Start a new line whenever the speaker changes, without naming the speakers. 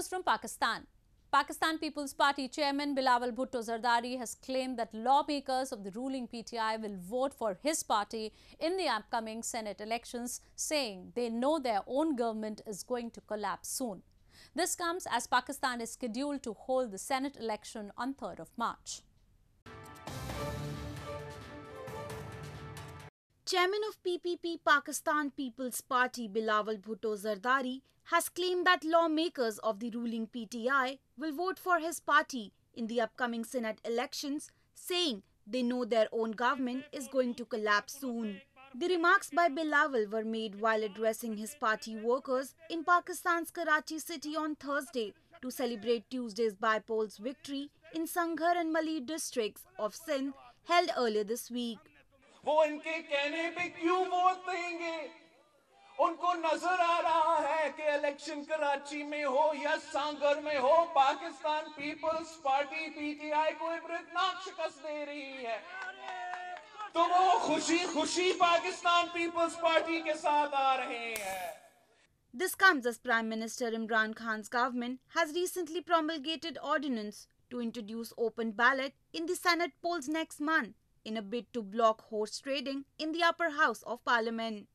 news from Pakistan. Pakistan People's Party chairman Bilawal Bhutto Zardari has claimed that lawmakers of the ruling PTI will vote for his party in the upcoming Senate elections, saying they know their own government is going to collapse soon. This comes as Pakistan is scheduled to hold the Senate election on 3rd of March. Chairman of PPP
Pakistan People's Party Bilawal Bhutto Zardari has claimed that lawmakers of the ruling PTI will vote for his party in the upcoming Senate elections, saying they know their own government is going to collapse soon. The remarks by Bilawal were made while addressing his party workers in Pakistan's Karachi city on Thursday to celebrate Tuesday's Bipole's victory in Sanghar and Mali districts
of Sindh held earlier this week. वो इनके कहने पे क्यों vote देंगे उनको नजर आ रहा है कि इलेक्शन कराची में हो या सांगर में हो पाकिस्तान पीपल्स पार्टी पीटीआई को इबरतनाक शिकस्त दे रही है तो वो खुशी खुशी पाकिस्तान पीपल्स पार्टी के साथ आ रहे हैं
This comes as Prime Minister Imran Khan's government has recently promulgated ordinance to introduce open ballot in the Senate polls next month. in a bid to block horse trading in the upper house of parliament.